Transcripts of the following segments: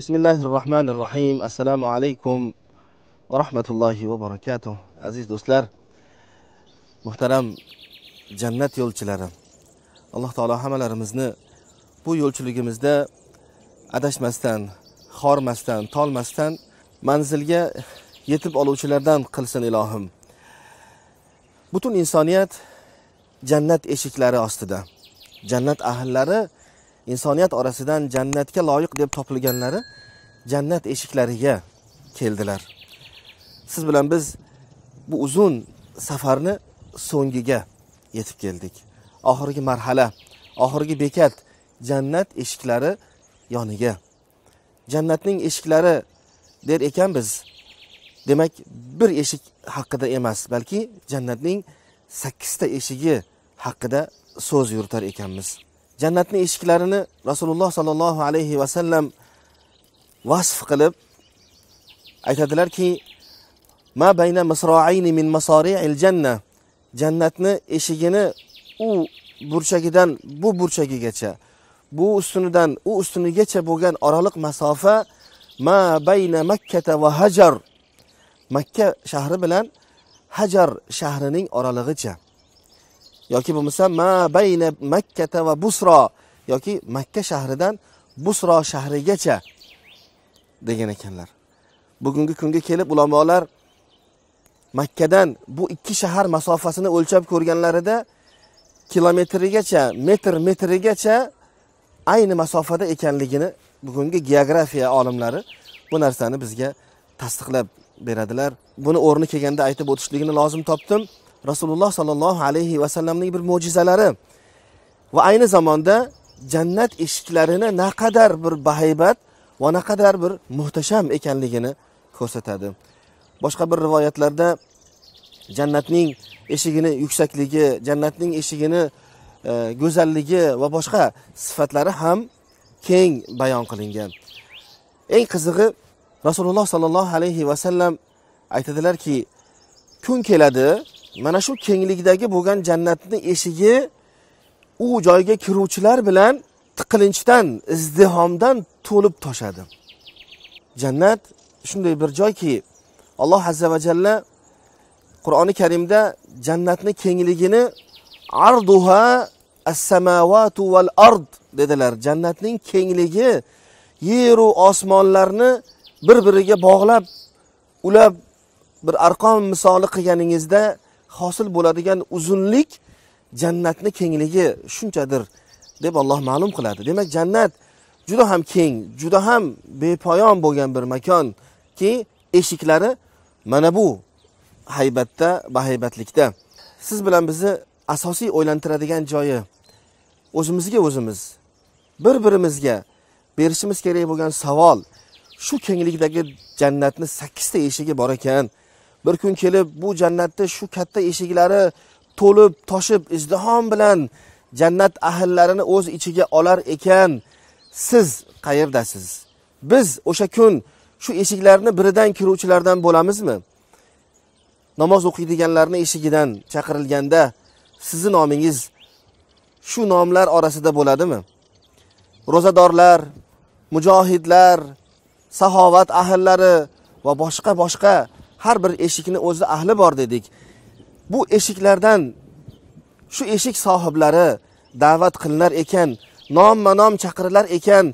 بسم الله الرحمن الرحيم السلام عليكم va rahmatullohi va barakatuh aziz do'stlar muhtaram jannat yo'lchilari alloh taolo hammalarimizni bu yo'lchiligimizda adashmasdan xormasdan tolmasdan manzilga yetib oluvchilardan qilsin ilohim butun insoniyat jannat eshiklari ostida jannat ahllari insoniyat orasidan jannatga loyiq deb topilganlari jannat eshiklariga keldilar siz bilan biz bu uzun safarni so'ngiga yetib keldik oxirgi marhala oxirgi bekat jannat eshiklari yoniga jannatning eshiklari der ekanmiz demak bir eshik haqida emas balki jannatning sakkizta eshigi haqida so'z yuritar ekanmiz jannatni eshiklarini rasululloh sollallohu alayhi vasallam vasf qilib aytadilarki ma bayna misroayni min masoriil janna jannatni eshigini u burchagidan bu burchagigacha bu ustunidan u ustunigacha bo'lgan oraliq masofa ma bayna makkata va hajar makka shahri bilan hajar shahrining oralig'icha yoki bo'lmasa ma bayna makkata va busro yoki makka shahridan busro shahrigacha degan ekanlar bugungi kunga kelib ulamolar makkadan bu ikki shahar masofasini o'lchab ko'rganlarida kilometrigacha metr metrigacha ayni masofada ekanligini bugungi geografiya olimlari bu narsani bizga tasdiqlab beradilar buni o'rni kelganda aytib o'tishligini lozim topdim rasululloh sollallohu alayhi vasallamning bir mo'jizalari va ayni zamonda jannat eshiklarini naqadar bir bahaybat va naqadar bir muhtasham ekanligini ko'rsatadi boshqa bir rivoyatlarda jannatning eshigini yuksakligi jannatning eshigini e, go'zalligi va boshqa sifatlari ham keng bayon qilingan eng qizig'i rasululloh sollallohu alayhi vasallam aytadilarki kun keladi mana shu kenglikdagi bo'lgan jannatni eshigi u joyga kiruvchilar bilan tiqilinchdan izdihomdan to'lib toshadi jannat shunday bir joyki alloh azza va jalla qur'oni karimda jannatni kengligini arduha assamavatu val ard dedilar jannatning kengligi yeru osmonlarni bir biriga bog'lab ulab bir arqon misoli qilganingizda hosil bo'ladigan uzunlik jannatni kengligi shunchadir deb Alloh ma'lum qiladi. Demak, jannat juda ham keng, juda ham bepoyon bo'lgan bir makonki, eshiklari mana bu haybatda, bahaybatlikda. Siz bilan bizni asosiy o'ylantiradigan joyi o'zimizga o'zimiz bir-birimizga berishimiz kerak bo'lgan savol shu kenglikdagi jannatni 8 ta eshigi bor ekan bir kun kelib bu jannatni shu katta eshiklari to'lib toshib izdihom bilan jannat ahillarini o'z ichiga olar ekan siz qayerdasiz biz o'sha kun shu eshiklarni biridan kiruvchilardan bo'lamizmi namoz o'qiydiganlarni eshigidan chaqirilganda sizni nomingiz shu nomlar orasida bo'ladimi ro'zadorlar mujohidlar saxovat ahillari va boshqa boshqa har bir eshikni o'zida ahli bor dedik bu eshiklardan shu eshik sohiblari da'vat qilinar ekan nomma nom chaqirilar ekan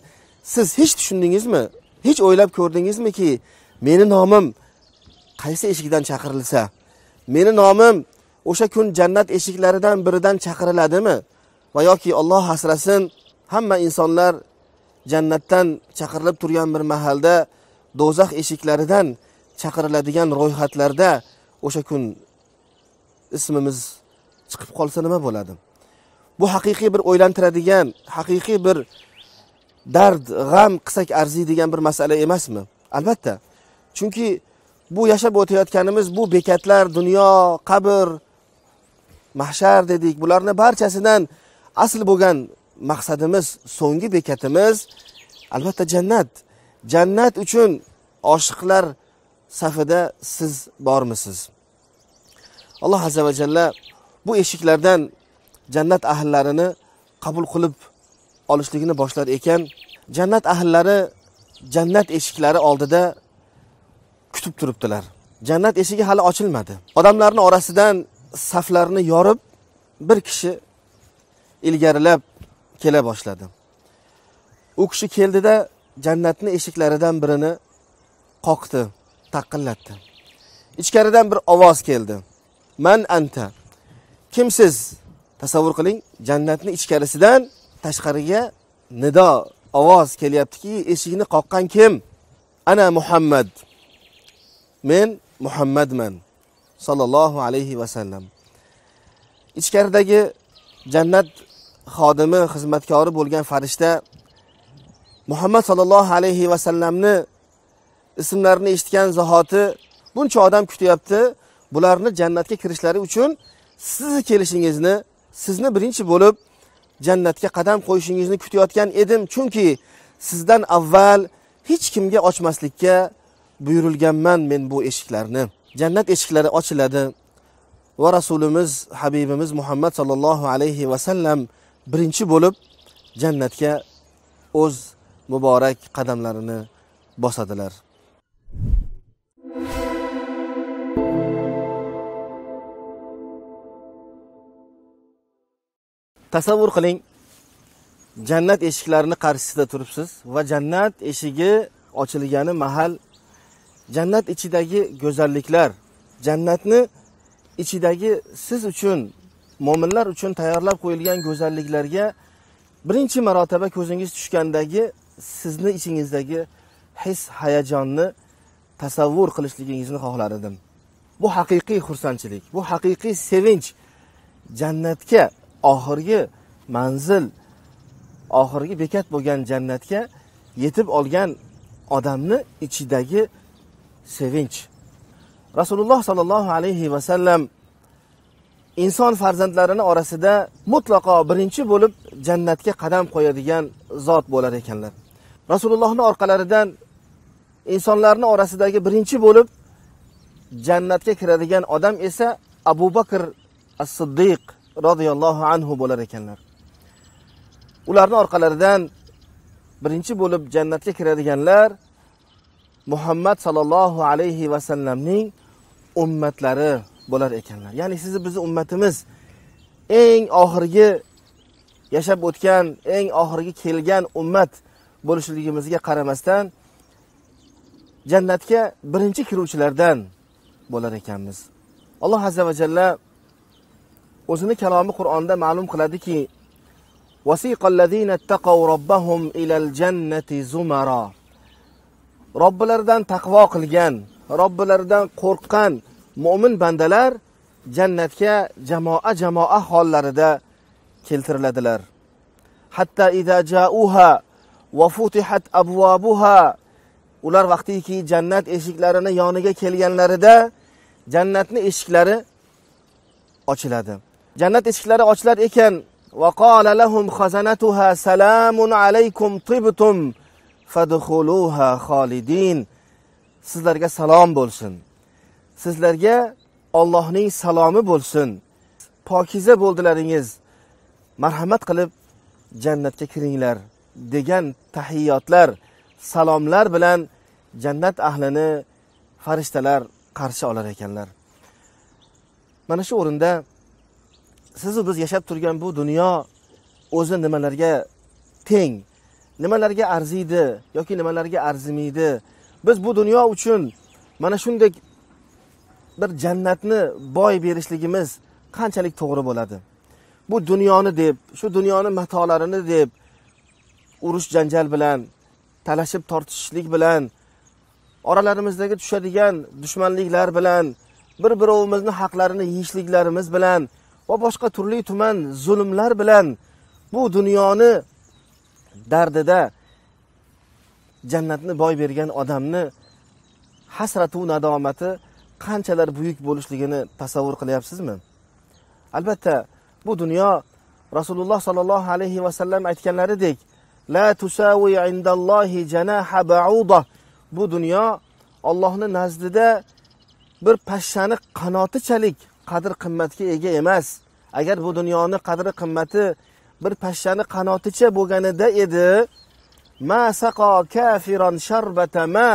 siz hech tushundingizmi hech o'ylab ko'rdingizmiki meni nomim qaysi eshikdan chaqirilsa meni nomim o'sha kun jannat eshiklaridan biridan chaqiriladimi va yoki Alloh hasrasin hamma insonlar jannatdan chaqirilib turgan bir mahalda do'zax eshiklaridan chaqiriladigan ro'yxatlarda o'sha kun ismimiz chiqib qolsa nima bo'ladi bu haqiqiy bir o'ylantiradigan haqiqiy bir dard g'am qilsak arziydigan bir masala emasmi albatta chunki bu yashab o'tayotganimiz bu bekatlar dunyo qabr mahshar dedik bularni barchasidan asl bo'lgan maqsadimiz so'nggi bekatimiz albatta jannat jannat uchun oshiqlar safida siz bormisiz alloh azza va jalla bu eshiklardan jannat ahllarini qabul qilib olishligini boshlar ekan jannat ahllari jannat eshiklari oldida kutib turibdilar jannat eshigi hali ochilmadi odamlarni orasidan saflarni yorib bir kishi ilgarilab kela boshladi u kishi keldida jannatni eshiklaridan birini qoqdi taqillatdi ichkaridan bir ovoz keldi man anta kimsiz tasavvur qiling jannatni ichkarisidan tashqariga nido ovoz kelyaptiki eshikni qoqqan kim ana muhammad men muhammadman sollallohu alayhi vasallam ichkaridagi jannat xodimi xizmatkori bo'lgan farishta muhammad sollallohu alayhi vasallamni ismlarini eshitgan zahoti buncha odam kutyapti bularni jannatga kirishlari uchun sizni kelishingizni sizni birinchi bo'lib jannatga qadam qo'yishingizni kutayotgan edim chunki sizdan avval hech kimga ochmaslikka buyurilganman men bu eshiklarni jannat eshiklari ochiladi va rasulimiz habibimiz muhammad sollallohu alayhi vasallam birinchi bo'lib jannatga o'z muborak qadamlarini bosadilar tasavvur qiling jannat eshiklarini qarshisida turibsiz va jannat eshigi ochilgani mahal jannat ichidagi go'zalliklar jannatni ichidagi siz uchun mo'minlar uchun tayyorlab qo'yilgan go'zalliklarga birinchi marotaba ko'zingiz tushgandagi sizni ichingizdagi his hayajonni tasavvur qilishligingizni xohlar edim bu haqiqiy xursandchilik bu haqiqiy sevinch jannatga oxirgi manzil oxirgi bekat bo'lgan jannatga yetib olgan odamni ichidagi sevinch rasululloh sollallohu alayhi vasallam inson farzandlarini orasida mutlaqo birinchi bo'lib jannatga qadam qo'yadigan zot bo'lar ekanlar rasulullohni orqalaridan insonlarni orasidagi birinchi bo'lib jannatga kiradigan odam esa abu bakr as siddiq roziyallohu anhu bo'lar ekanlar ularni orqalaridan birinchi bo'lib jannatga kiradiganlar muhammad sollallohu alayhi vasallamning ummatlari bo'lar ekanlar ya'ni sizni bizni ummatimiz eng oxirgi yashab o'tgan eng oxirgi kelgan ummat bo'lishligimizga qaramasdan jannatga birinchi kiruvchilardan bo'lar ekanmiz alloh azza va jalla o'zini kalomi qur'onda ma'lum qiladiki robbilaridan taqvo qilgan robbilaridan qo'rqqan mo'min bandalar jannatga jamoa jamoa hollarida keltiriladilar hatto ida jauha futihat abvabuha ular vaqtiki jannat eshiklarini yoniga kelganlarida jannatni eshiklari ochiladi jannat eshiklari ochilar ekan وقال لهم khazanatuha salamun عليكم tibtum fadkhuluha khalidin. sizlarga salom bo'lsin sizlarga Allohning salomi bo'lsin pokiza bo'ldilaringiz marhamat qilib jannatga kiringlar degan tahiyotlar salomlar bilan jannat ahlini farishtalar qarshi olar ekanlar mana shu o'rinda sizu biz yashab turgan bu dunyo o'zi nimalarga teng nimalarga arziydi yoki nimalarga arzimaydi biz bu dunyo uchun mana shunday bir jannatni boy berishligimiz qanchalik to'g'ri bo'ladi bu dunyoni deb shu dunyoni matolarini deb urush janjal bilan talashib tortishishlik bilan oralarimizdagi tushadigan dushmanliklar bilan bir birovimizni haqlarini yeyishliklarimiz bilan va boshqa turli tuman zulmlar bilan bu dunyoni dardida jannatni boy bergan odamni hasratu nadomati qanchalar buyuk bo'lishligini tasavvur qilyapsizmi albatta bu dunyo rasululloh sollallohu alayhi vasallam aytganlaridek la tusavi indallohi janaha bauda bu dunyo Allohning nazdida bir pashshani qanotichalik qadr qimmatga ega emas agar bu dunyoni qadri qimmati bir pashshani qanoticha bo'lganida edi ma saqo kafiron sharbatama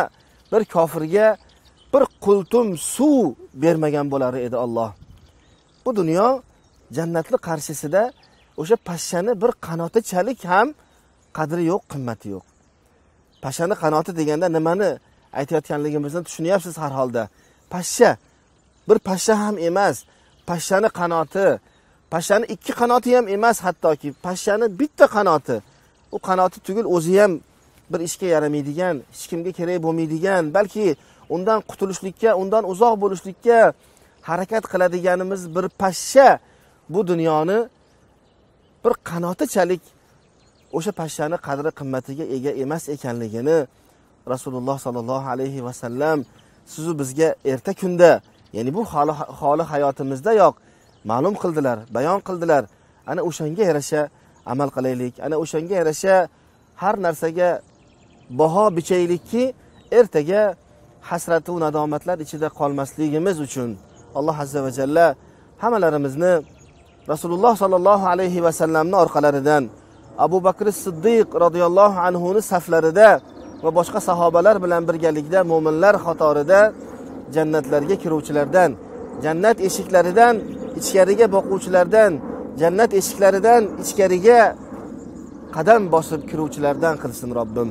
bir kofirga bir qultum suv bermagan bo'lar edi Alloh bu dunyo jannatni qarshisida o'sha pashshani bir qanotichalik ham qadri yo'q qimmati yo'q pashshani qanoti deganda nimani aytayotganligimizni tushunyapsiz har holda pashsha bir pashsha ham emas pashshani qanoti pashshani ikki qanoti ham emas hattoki pashshani bitta qanoti u qanoti tugul o'zi ham bir ishga yaramaydigan hech kimga kerak bo'lmaydigan balki undan qutulishlikka undan uzoq bo'lishlikka harakat qiladiganimiz bir pashsha bu dunyoni bir qanotichalik o'sha pashshani qadri qimmatiga ega emas ekanligini rasululloh sollallohu alayhi vasallam sizu bizga erta kunda ya'ni bu holi hayotimizda yo'q ma'lum qildilar bayon qildilar ana o'shanga yarasha amal qilaylik ana o'shanga yarasha har narsaga baho bichaylikki ertaga hasratu nadomatlar ichida qolmasligimiz uchun alloh azza va jalla hammalarimizni rasululloh sollallohu alayhi vasallamni orqalaridan abu bakr siddiq roziyallohu anhuni saflarida va boshqa sahobalar bilan birgalikda mo'minlar qatorida jannatlarga kiruvchilardan jannat eshiklaridan ichkariga boquvchilardan jannat eshiklaridan ichkariga qadam bosib kiruvchilardan qilsin robbim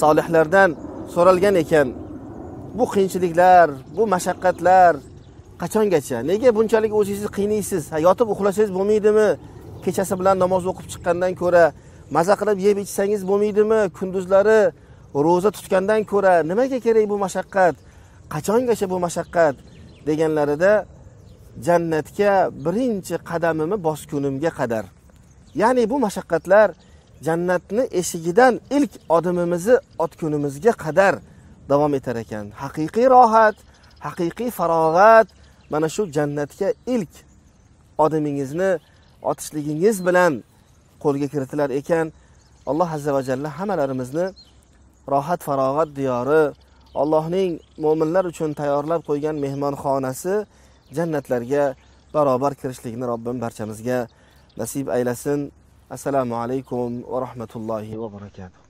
solihlardan so'ralgan ekan bu qiyinchiliklar bu mashaqqatlar qachongacha nega bunchalik o'zingizni qiynaysiz yotib uxlasangiz bo'lmaydimi kechasi bilan namoz o'qib chiqqandan ko'ra maza qilib yeb ichsangiz bo'lmaydimi kunduzlari ro'za tutgandan ko'ra nimaga kerak bu mashaqqat qachongacha bu mashaqqat deganlarida jannatga birinchi qadamimni bosgunimga qadar ya'ni bu mashaqqatlar jannatni eshigidan ilk odimimizni otgunimizga qadar davom etar ekan haqiqiy rohat haqiqiy farog'at mana shu jannatga ilk odamingizni otishligingiz bilan qo'lga kiritilar ekan alloh azza va jalla hammalarimizni rohat farog'at diyori allohning mo'minlar uchun tayyorlab qo'ygan mehmonxonasi jannatlarga barobar kirishlikni robbim barchamizga nasib aylasin assalomu alaykum va rahmatullohi va barakatuh